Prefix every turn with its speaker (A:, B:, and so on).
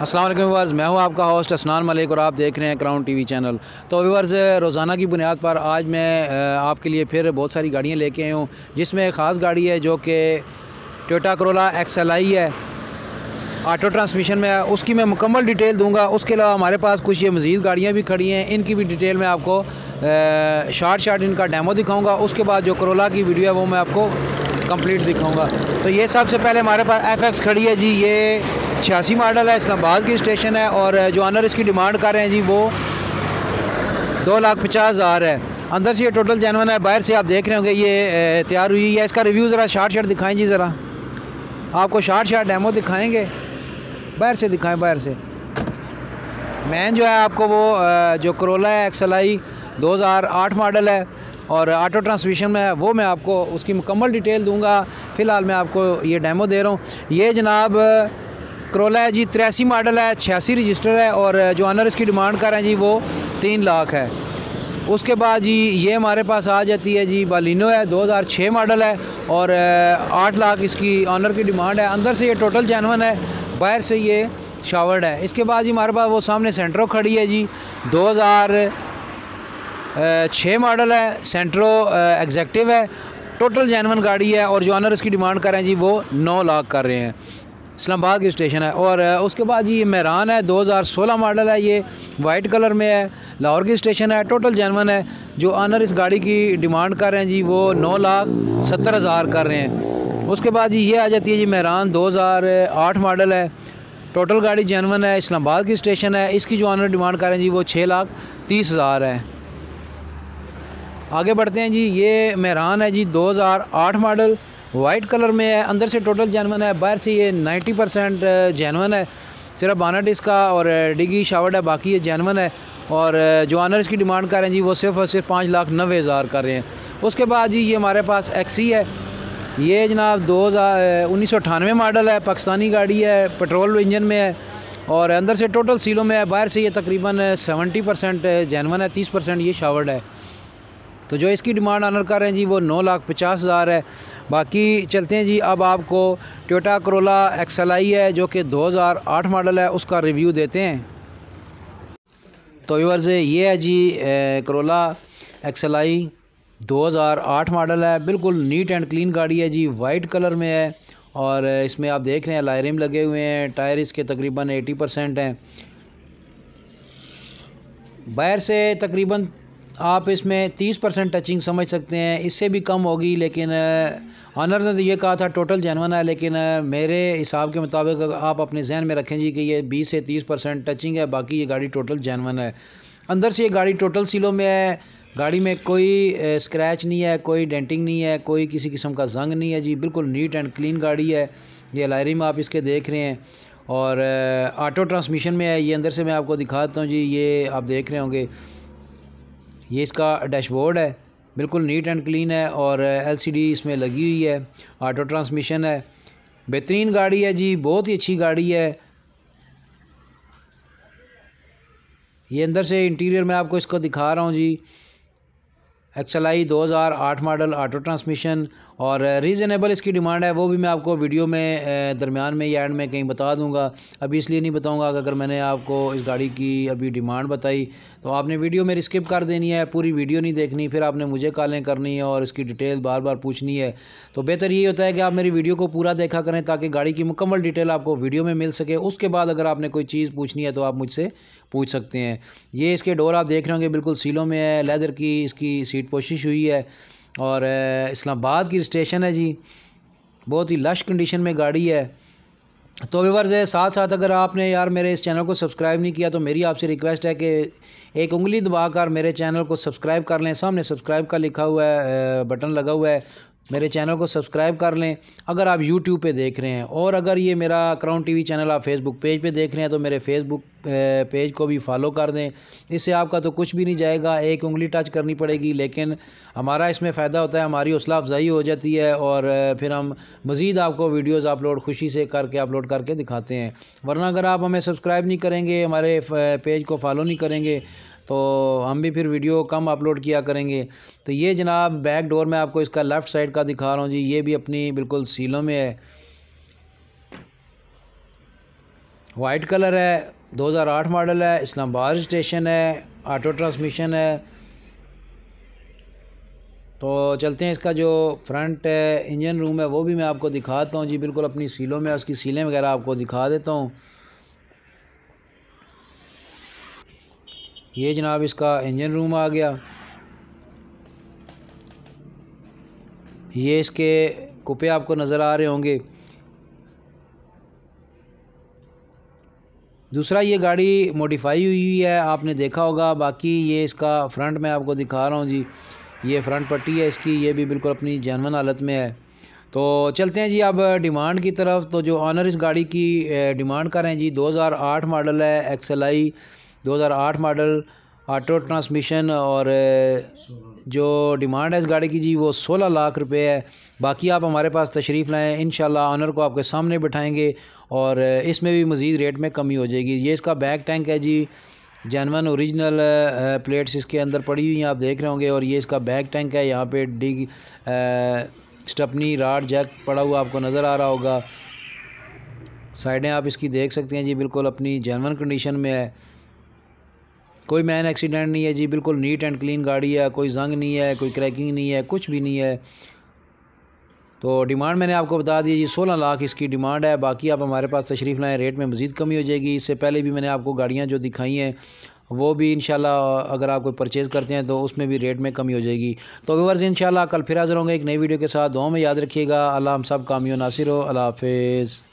A: असलम मैं हूं आपका होस्ट असनान मलिक और आप देख रहे हैं क्राउन टीवी चैनल तो व्यवर्स रोज़ाना की बुनियाद पर आज मैं आपके लिए फिर बहुत सारी गाड़ियां लेके आई हूं जिसमें एक ख़ास गाड़ी है जो कि टोटा करोला एक्स एल आई है ऑटो ट्रांसमिशन में है उसकी मैं मुकम्मल डिटेल दूँगा उसके अलावा हमारे पास कुछ ये मज़ीद गाड़ियाँ भी खड़ी हैं इनकी भी डिटेल मैं आपको शार्ट शार्ट इनका डेमो दिखाऊँगा उसके बाद जो करोला की वीडियो है वो मैं आपको कम्प्लीट दिखाऊँगा तो ये सबसे पहले हमारे पास एफ खड़ी है जी ये छियासी मॉडल है इस्लामाबाद की स्टेशन है और जो अनर इसकी डिमांड कर रहे हैं जी वो दो लाख पचास हज़ार है अंदर से ये टोटल जैनवन है बाहर से आप देख रहे होंगे ये तैयार हुई है इसका रिव्यू ज़रा शार्ट शार्ट दिखाएं जी ज़रा आपको शार्ट शार्ट डैमो दिखाएँगे बाहर से दिखाएँ बाहर से मैन जो है आपको वो जो करोला है एक्सल आई दो हज़ार आठ मॉडल है और ऑटो ट्रांसमिशन में है वो मैं आपको उसकी मुकम्मल डिटेल दूंगा फ़िलहाल मैं आपको ये डेमो दे रहा हूँ ये जनाब करोला है जी तिरासी मॉडल है छियासी रजिस्टर है और जो आनर इसकी डिमांड कर रहे हैं जी वो तीन लाख है उसके बाद जी ये हमारे पास आ जाती है जी बालिनो है 2006 मॉडल है और आठ लाख इसकी ऑनर की डिमांड है अंदर से ये टोटल जैनवन है बाहर से ये शावर्ड है इसके बाद जी हमारे पास वो सामने सेंट्रो खड़ी है जी 2006 मॉडल है सेंट्रो एग्जेक्टिव है टोटल जैनवन गाड़ी है और जो ऑनर इसकी डिमांड कर रहे हैं जी वो नौ लाख कर रहे हैं इस्लामाबाद की स्टेशन है और उसके बाद ये महरान है 2016 मॉडल है ये वाइट कलर में है लाहौर की स्टेशन है टोटल जैनवन है जो आनर इस गाड़ी की डिमांड कर रहे हैं जी वो नौ लाख सत्तर हज़ार कर रहे हैं उसके बाद जी ये आ जाती है जी महरान 2008 मॉडल है टोटल गाड़ी जैनवन है इस्लामाबाद की स्टेशन है इसकी जो आनर डिमांड कर रहे हैं जी वो छः लाख तीस हज़ार है आगे बढ़ते हैं जी ये महरान है जी दो मॉडल वाइट कलर में है अंदर से टोटल जैनवन है बाहर से ये नाइन्टी परसेंट जैनवन है सिर्फ बानट इसका और डिगी शावट है बाकी ये जैनवन है और जो आनर इसकी डिमांड कर रहे हैं जी वो सिर्फ और सिर्फ पाँच लाख नबे हज़ार कर रहे हैं उसके बाद जी ये हमारे पास एक्सी e है ये जनाब दो हज़ार उन्नीस सौ अठानवे मॉडल है पाकिस्तानी गाड़ी है पेट्रोल इंजन में है और अंदर से टोटल सीलों में है बाहर से ये तकरीबन सेवेंटी परसेंट जैनवन है तीस परसेंट ये शावर्ड है तो जो इसकी डिमांड ऑनर कर रहे हैं जी वो नौ लाख पचास हज़ार है बाकी चलते हैं जी अब आपको टोटा करोला एक्सल आई है जो कि 2008 मॉडल है उसका रिव्यू देते हैं तो व्यूवर्स ये है जी करोला एक्सल आई 2008 मॉडल है बिल्कुल नीट एंड क्लीन गाड़ी है जी वाइट कलर में है और इसमें आप देख रहे हैं लायरिम लगे हुए हैं टायर इसके तकरीबन 80 परसेंट हैं बाहर से तकरीबन आप इसमें 30 परसेंट टचिंग समझ सकते हैं इससे भी कम होगी लेकिन ऑनर ने तो ये कहा था टोटल जानवाना है लेकिन मेरे हिसाब के मुताबिक आप अपने जहन में रखें जी कि ये 20 से 30 परसेंट टचिंग है बाकी ये गाड़ी टोटल जानवाना है अंदर से ये गाड़ी टोटल सीलों में है गाड़ी में कोई स्क्रैच नहीं है कोई डेंटिंग नहीं है कोई किसी किस्म का जंग नहीं है जी बिल्कुल नीट एंड क्लीन गाड़ी है ये लायरी में आप इसके देख रहे हैं और ऑटो ट्रांसमिशन में है ये अंदर से मैं आपको दिखाता हूँ जी ये आप देख रहे होंगे ये इसका डैशबोर्ड है बिल्कुल नीट एंड क्लीन है और एलसीडी इसमें लगी हुई है ऑटो ट्रांसमिशन है बेहतरीन गाड़ी है जी बहुत ही अच्छी गाड़ी है ये अंदर से इंटीरियर में आपको इसको दिखा रहा हूँ जी एक्सएल आई दो हज़ार आठ मॉडल ऑटो ट्रांसमिशन और रीज़नेबल इसकी डिमांड है वो भी मैं आपको वीडियो में दरमियान में या एंड में कहीं बता दूंगा अभी इसलिए नहीं बताऊंगा अगर मैंने आपको इस गाड़ी की अभी डिमांड बताई तो आपने वीडियो मेरी स्किप कर देनी है पूरी वीडियो नहीं देखनी फिर आपने मुझे कॉलें करनी है और इसकी डिटेल बार बार पूछनी है तो बेहतर ये होता है कि आप मेरी वीडियो को पूरा देखा करें ताकि गाड़ी की मुकम्मल डिटेल आपको वीडियो में मिल सके उसके बाद अगर आपने कोई चीज़ पूछनी है तो आप मुझसे पूछ सकते हैं ये इसके डोर आप देख रहे होंगे बिल्कुल सीलों में है लेदर की इसकी सीट पोशिश हुई है और इस्लामाबाद की स्टेशन है जी बहुत ही लश कंडीशन में गाड़ी है तो व्यवर्स है साथ साथ अगर आपने यार मेरे इस चैनल को सब्सक्राइब नहीं किया तो मेरी आपसे रिक्वेस्ट है कि एक उंगली दबाकर मेरे चैनल को सब्सक्राइब कर लें सामने सब्सक्राइब का लिखा हुआ है बटन लगा हुआ है मेरे चैनल को सब्सक्राइब कर लें अगर आप यूट्यूब पे देख रहे हैं और अगर ये मेरा क्राउन टीवी चैनल आप फेसबुक पेज पे देख रहे हैं तो मेरे फेसबुक पेज को भी फॉलो कर दें इससे आपका तो कुछ भी नहीं जाएगा एक उंगली टच करनी पड़ेगी लेकिन हमारा इसमें फ़ायदा होता है हमारी हौसला अफजाई हो जाती है और फिर हम मज़ीद आपको वीडियोज़ अपलोड खुशी से करके अपलोड करके दिखाते हैं वरना अगर आप हमें सब्सक्राइब नहीं करेंगे हमारे पेज को फॉलो नहीं करेंगे तो हम भी फिर वीडियो कम अपलोड किया करेंगे तो ये जनाब बैक डोर में आपको इसका लेफ़्ट साइड का दिखा रहा हूँ जी ये भी अपनी बिल्कुल सीलों में है वाइट कलर है 2008 मॉडल है इस्लामाबाद स्टेशन है ऑटो ट्रांसमिशन है तो चलते हैं इसका जो फ्रंट है इंजन रूम है वो भी मैं आपको दिखाता हूँ जी बिल्कुल अपनी सीलों में उसकी सीलें वगैरह आपको दिखा देता हूँ ये जनाब इसका इंजन रूम आ गया ये इसके कुपे आपको नज़र आ रहे होंगे दूसरा ये गाड़ी मॉडिफाई हुई है आपने देखा होगा बाकी ये इसका फ्रंट मैं आपको दिखा रहा हूँ जी ये फ्रंट पट्टी है इसकी ये भी बिल्कुल अपनी जैनवन हालत में है तो चलते हैं जी अब डिमांड की तरफ तो जो ऑनर इस गाड़ी की डिमांड कर रहे हैं जी 2008 मॉडल है एक्सएलआई 2008 मॉडल ऑटो ट्रांसमिशन और जो डिमांड है इस गाड़ी की जी वो सोलह लाख रुपए है बाकी आप हमारे पास तशरीफ़ लाएँ इन ऑनर को आपके सामने बैठाएँगे और इसमें भी मज़ीद रेट में कमी हो जाएगी ये इसका बैक टैंक है जी जैनवन ओरिजिनल प्लेट्स इसके अंदर पड़ी हुई हैं आप देख रहे होंगे और ये इसका बैक टैंक है यहाँ पे डिग स्टपनी राड जैक पड़ा हुआ आपको नज़र आ रहा होगा साइडें आप इसकी देख सकते हैं जी बिल्कुल अपनी जैनवन कंडीशन में है कोई मैन एक्सीडेंट नहीं है जी बिल्कुल नीट एंड क्लीन गाड़ी है कोई जंग नहीं है कोई क्रैकिंग नहीं है कुछ भी नहीं है तो डिमांड मैंने आपको बता दी जी सोलह लाख इसकी डिमांड है बाकी आप हमारे पास तशरीफ़ लाएँ रेट में मज़ीद कमी हो जाएगी इससे पहले भी मैंने आपको गाड़ियाँ जो दिखाई हैं वो भी इन अगर आप कोई परचेज़ करते हैं तो उसमें भी रेट में कमी हो जाएगी तो व्यवर्स इन कल फिर हाजिर होंगे एक नई वीडियो के साथ दो में याद रखिएगा अल्लाह हम सब कामियों नासिर हो अल्लाह हाफिज़